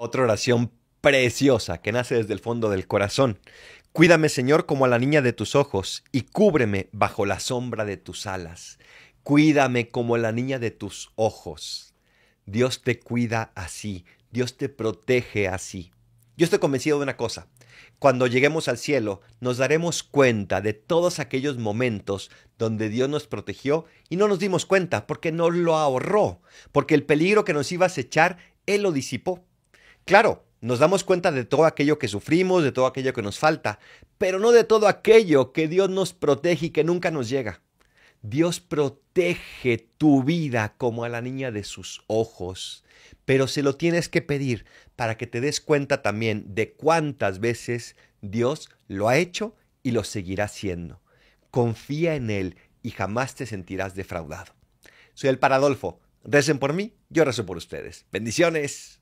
Otra oración preciosa que nace desde el fondo del corazón. Cuídame, Señor, como a la niña de tus ojos, y cúbreme bajo la sombra de tus alas. Cuídame como la niña de tus ojos. Dios te cuida así, Dios te protege así. Yo estoy convencido de una cosa. Cuando lleguemos al cielo, nos daremos cuenta de todos aquellos momentos donde Dios nos protegió y no nos dimos cuenta porque no lo ahorró, porque el peligro que nos iba a acechar, Él lo disipó. Claro, nos damos cuenta de todo aquello que sufrimos, de todo aquello que nos falta, pero no de todo aquello que Dios nos protege y que nunca nos llega. Dios protege tu vida como a la niña de sus ojos, pero se lo tienes que pedir para que te des cuenta también de cuántas veces Dios lo ha hecho y lo seguirá haciendo. Confía en Él y jamás te sentirás defraudado. Soy el Paradolfo. Recen por mí, yo rezo por ustedes. Bendiciones.